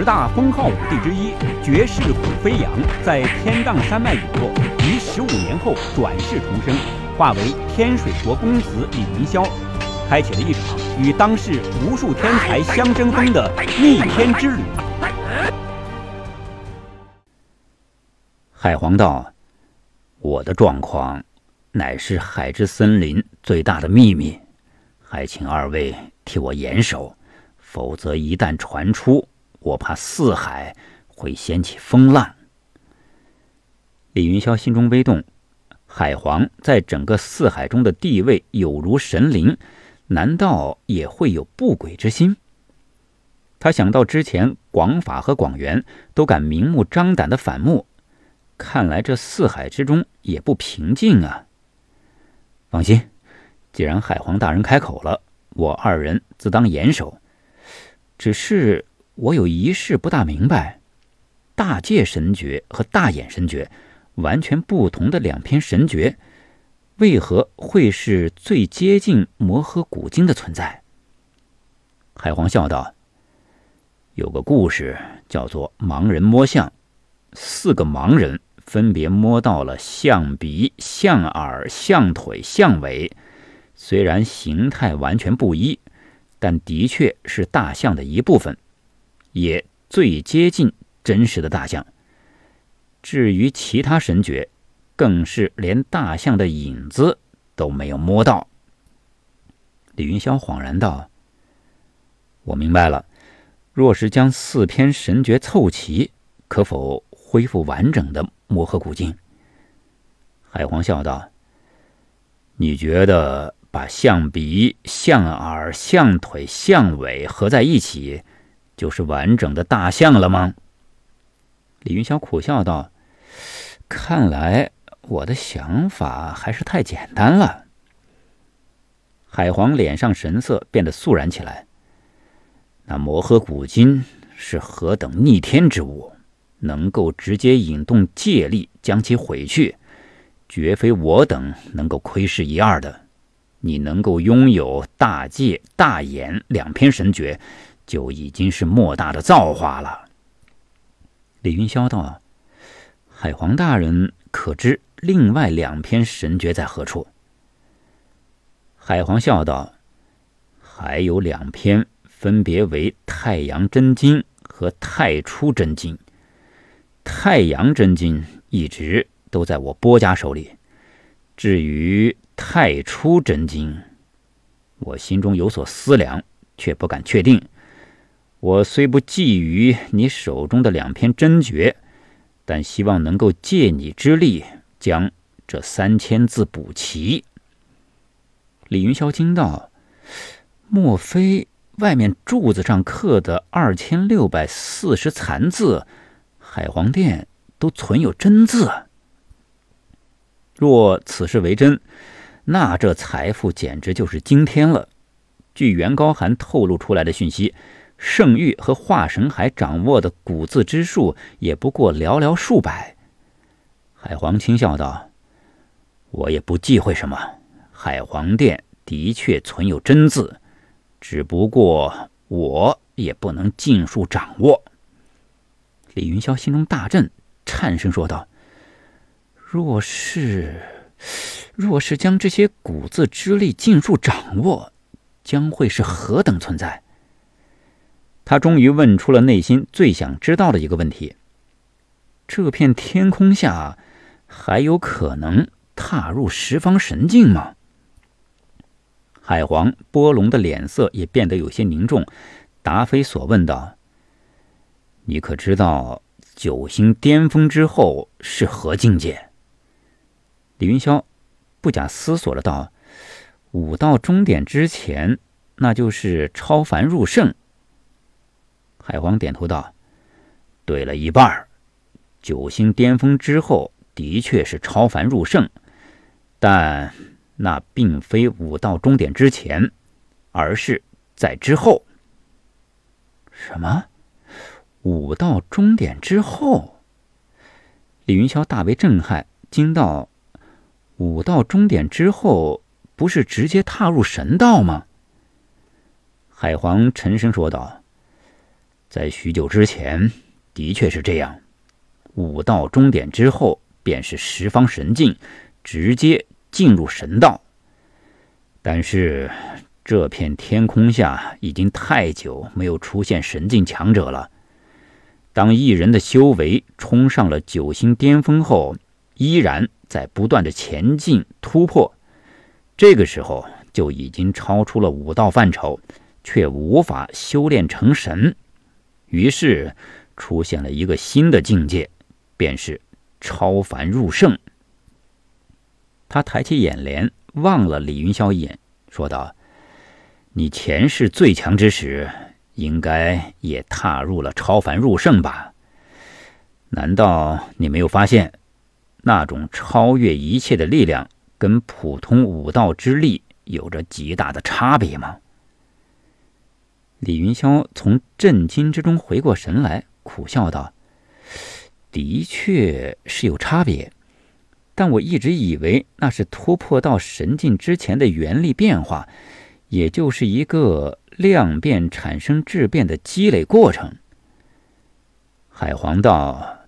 十大封号武帝之一，绝世虎飞扬在天荡山脉陨落，于十五年后转世重生，化为天水国公子李云霄，开启了一场与当世无数天才相争锋的逆天之旅。海皇道，我的状况乃是海之森林最大的秘密，还请二位替我严守，否则一旦传出。我怕四海会掀起风浪。李云霄心中微动，海皇在整个四海中的地位有如神灵，难道也会有不轨之心？他想到之前广法和广元都敢明目张胆的反目，看来这四海之中也不平静啊。放心，既然海皇大人开口了，我二人自当严守。只是。我有一事不大明白，大界神诀和大眼神诀完全不同的两篇神诀，为何会是最接近摩诃古经的存在？海皇笑道：“有个故事叫做盲人摸象，四个盲人分别摸到了象鼻、象耳、象腿、象尾，虽然形态完全不一，但的确是大象的一部分。”也最接近真实的大象。至于其他神诀，更是连大象的影子都没有摸到。李云霄恍然道：“我明白了。若是将四篇神诀凑齐，可否恢复完整的摩诃古经？”海皇笑道：“你觉得把象鼻、象耳、象腿、象尾合在一起？”就是完整的大象了吗？李云霄苦笑道：“看来我的想法还是太简单了。”海皇脸上神色变得肃然起来。那摩诃古今是何等逆天之物，能够直接引动借力将其毁去，绝非我等能够窥视一二的。你能够拥有《大界》《大眼两篇神诀。就已经是莫大的造化了。李云霄道：“海皇大人可知另外两篇神诀在何处？”海皇笑道：“还有两篇，分别为《太阳真经》和《太初真经》。《太阳真经》一直都在我波家手里。至于《太初真经》，我心中有所思量，却不敢确定。”我虽不觊觎你手中的两篇真诀，但希望能够借你之力将这三千字补齐。李云霄惊道：“莫非外面柱子上刻的二千六百四十残字，海皇殿都存有真字？若此事为真，那这财富简直就是惊天了。”据袁高寒透露出来的讯息。圣域和化神海掌握的古字之数也不过寥寥数百。海皇轻笑道：“我也不忌讳什么。海皇殿的确存有真字，只不过我也不能尽数掌握。”李云霄心中大震，颤声说道：“若是，若是将这些古字之力尽数掌握，将会是何等存在？”他终于问出了内心最想知道的一个问题：这片天空下，还有可能踏入十方神境吗？海皇波龙的脸色也变得有些凝重，答非所问道：“你可知道九星巅峰之后是何境界？”李云霄不假思索的道：“五道终点之前，那就是超凡入圣。”海皇点头道：“对了一半，九星巅峰之后的确是超凡入圣，但那并非武道终点之前，而是在之后。”“什么？武道终点之后？”李云霄大为震撼，惊到：“武道终点之后不是直接踏入神道吗？”海皇沉声说道。在许久之前，的确是这样。武道终点之后，便是十方神境，直接进入神道。但是这片天空下，已经太久没有出现神境强者了。当一人的修为冲上了九星巅峰后，依然在不断的前进突破。这个时候就已经超出了武道范畴，却无法修炼成神。于是，出现了一个新的境界，便是超凡入圣。他抬起眼帘，望了李云霄一眼，说道：“你前世最强之时，应该也踏入了超凡入圣吧？难道你没有发现，那种超越一切的力量，跟普通武道之力有着极大的差别吗？”李云霄从震惊之中回过神来，苦笑道：“的确是有差别，但我一直以为那是突破到神境之前的元力变化，也就是一个量变产生质变的积累过程。海皇道，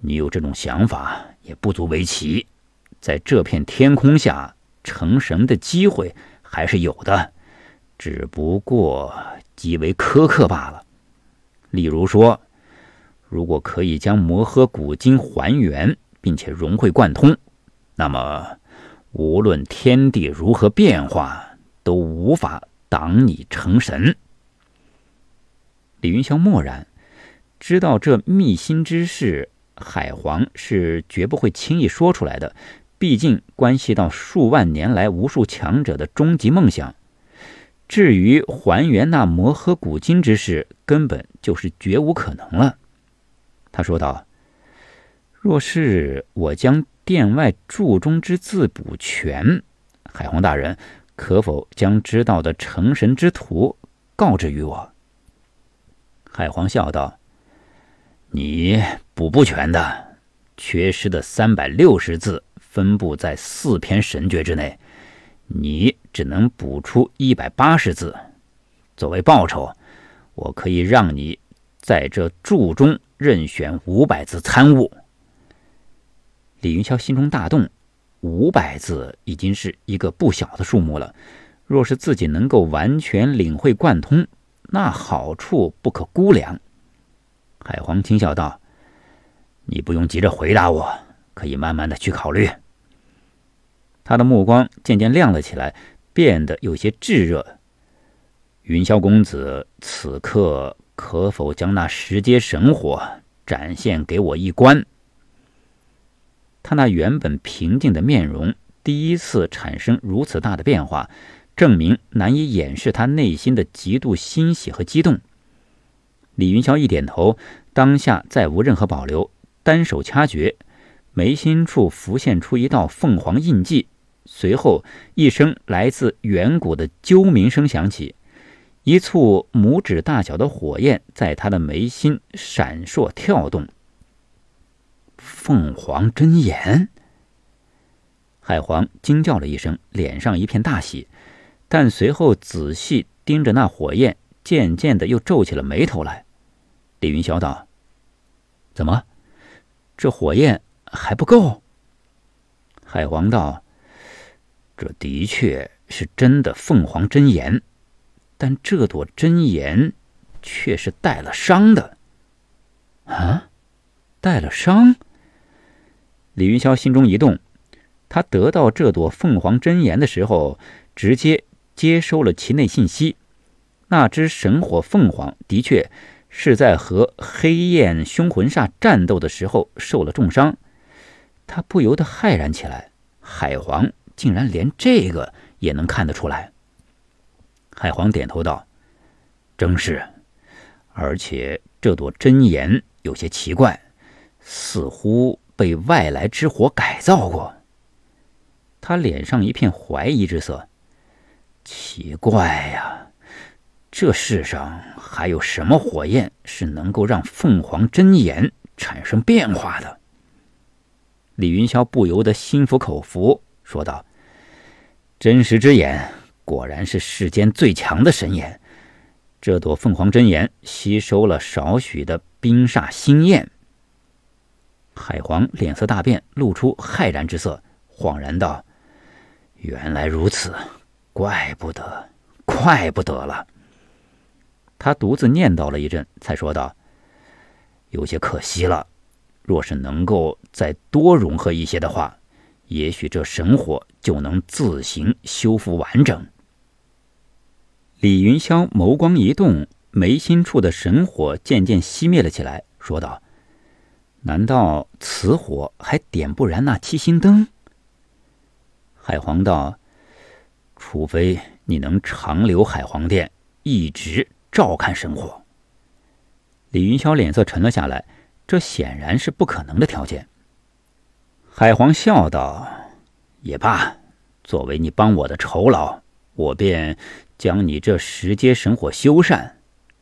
你有这种想法也不足为奇，在这片天空下成神的机会还是有的，只不过……”极为苛刻罢了。例如说，如果可以将《摩诃古今》还原，并且融会贯通，那么无论天地如何变化，都无法挡你成神。李云霄默然，知道这秘心之事，海皇是绝不会轻易说出来的，毕竟关系到数万年来无数强者的终极梦想。至于还原那摩诃古今之事，根本就是绝无可能了。他说道：“若是我将殿外柱中之字补全，海皇大人可否将知道的成神之图告知于我？”海皇笑道：“你补不全的，缺失的三百六十字分布在四篇神诀之内。”你只能补出一百八十字，作为报酬，我可以让你在这注中任选五百字参悟。李云霄心中大动，五百字已经是一个不小的数目了，若是自己能够完全领会贯通，那好处不可估量。海皇轻笑道：“你不用急着回答，我可以慢慢的去考虑。”他的目光渐渐亮了起来，变得有些炙热。云霄公子，此刻可否将那十阶神火展现给我一观？他那原本平静的面容第一次产生如此大的变化，证明难以掩饰他内心的极度欣喜和激动。李云霄一点头，当下再无任何保留，单手掐诀，眉心处浮现出一道凤凰印记。随后，一声来自远古的啾鸣声响起，一簇拇指大小的火焰在他的眉心闪烁跳动。凤凰真言，海皇惊叫了一声，脸上一片大喜，但随后仔细盯着那火焰，渐渐的又皱起了眉头来。李云霄道：“怎么，这火焰还不够？”海皇道。这的确是真的凤凰真言，但这朵真言却是带了伤的，啊，带了伤。李云霄心中一动，他得到这朵凤凰真言的时候，直接接收了其内信息。那只神火凤凰的确是在和黑焰凶魂煞战斗的时候受了重伤，他不由得骇然起来，海皇。竟然连这个也能看得出来。海皇点头道：“正是，而且这朵真言有些奇怪，似乎被外来之火改造过。”他脸上一片怀疑之色。“奇怪呀，这世上还有什么火焰是能够让凤凰真言产生变化的？”李云霄不由得心服口服，说道。真实之眼果然是世间最强的神眼，这朵凤凰真眼吸收了少许的冰煞星焰。海皇脸色大变，露出骇然之色，恍然道：“原来如此，怪不得，怪不得了。”他独自念叨了一阵，才说道：“有些可惜了，若是能够再多融合一些的话。”也许这神火就能自行修复完整。李云霄眸光一动，眉心处的神火渐渐熄灭了起来，说道：“难道此火还点不燃那七星灯？”海皇道：“除非你能长留海皇殿，一直照看神火。”李云霄脸色沉了下来，这显然是不可能的条件。海皇笑道：“也罢，作为你帮我的酬劳，我便将你这十阶神火修缮，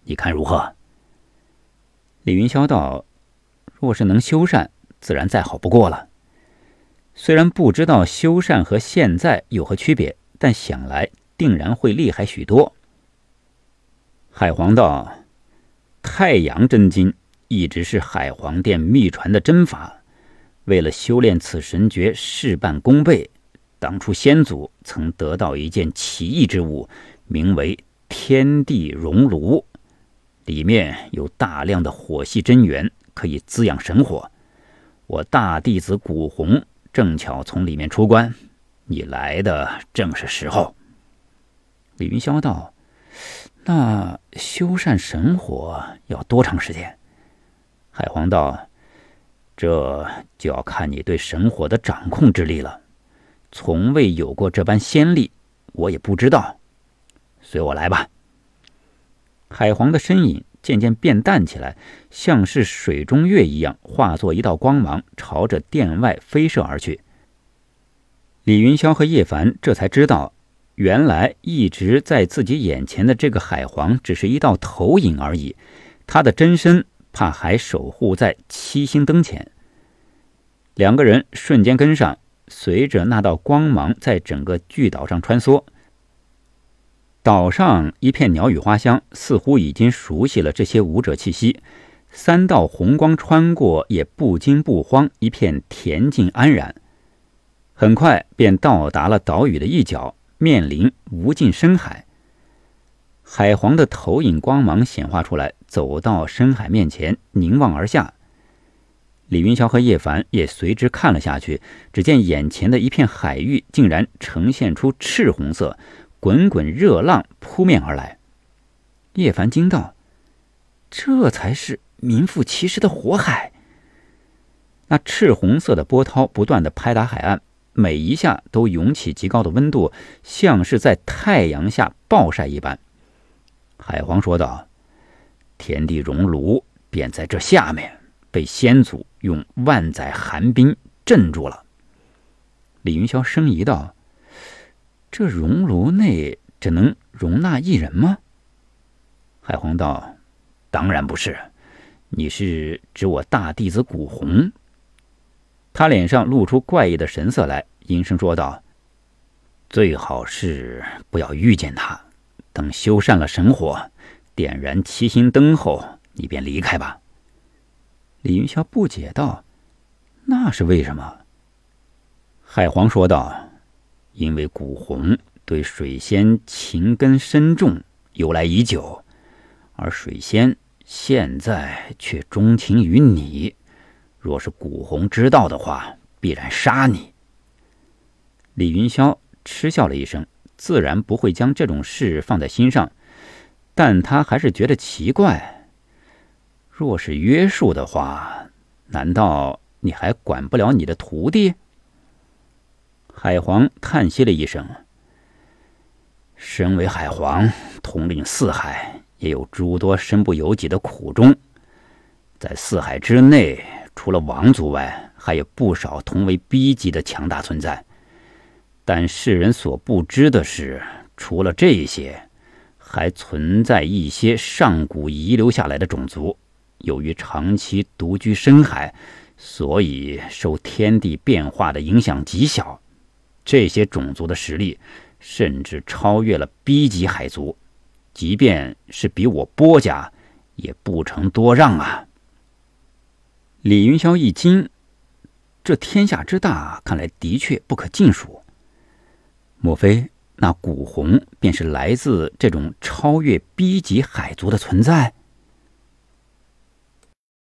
你看如何？”李云霄道：“若是能修缮，自然再好不过了。虽然不知道修缮和现在有何区别，但想来定然会厉害许多。”海皇道：“太阳真经一直是海皇殿秘传的针法。”为了修炼此神诀，事半功倍。当初先祖曾得到一件奇异之物，名为天地熔炉，里面有大量的火系真元，可以滋养神火。我大弟子古红正巧从里面出关，你来的正是时候。李云霄道：“那修缮神火要多长时间？”海皇道。这就要看你对神火的掌控之力了，从未有过这般先例，我也不知道。随我来吧。海皇的身影渐渐变淡起来，像是水中月一样，化作一道光芒，朝着殿外飞射而去。李云霄和叶凡这才知道，原来一直在自己眼前的这个海皇，只是一道投影而已，他的真身。怕还守护在七星灯前。两个人瞬间跟上，随着那道光芒在整个巨岛上穿梭。岛上一片鸟语花香，似乎已经熟悉了这些舞者气息。三道红光穿过，也不惊不慌，一片恬静安然。很快便到达了岛屿的一角，面临无尽深海。海皇的投影光芒显化出来。走到深海面前，凝望而下。李云霄和叶凡也随之看了下去。只见眼前的一片海域竟然呈现出赤红色，滚滚热浪扑面而来。叶凡惊道：“这才是名副其实的火海！”那赤红色的波涛不断的拍打海岸，每一下都涌起极高的温度，像是在太阳下暴晒一般。海皇说道。天地熔炉便在这下面，被先祖用万载寒冰镇住了。李云霄生疑道：“这熔炉内只能容纳一人吗？”海皇道：“当然不是，你是指我大弟子古红？”他脸上露出怪异的神色来，阴声说道：“最好是不要遇见他，等修缮了神火。”点燃七星灯后，你便离开吧。李云霄不解道：“那是为什么？”海皇说道：“因为古红对水仙情根深重，由来已久，而水仙现在却钟情于你。若是古红知道的话，必然杀你。”李云霄嗤笑了一声，自然不会将这种事放在心上。但他还是觉得奇怪。若是约束的话，难道你还管不了你的徒弟？海皇叹息了一声。身为海皇，统领四海，也有诸多身不由己的苦衷。在四海之内，除了王族外，还有不少同为 B 级的强大存在。但世人所不知的是，除了这些……还存在一些上古遗留下来的种族，由于长期独居深海，所以受天地变化的影响极小。这些种族的实力甚至超越了 B 级海族，即便是比我波家也不成多让啊！李云霄一惊，这天下之大，看来的确不可尽数，莫非？那古红便是来自这种超越 B 级海族的存在。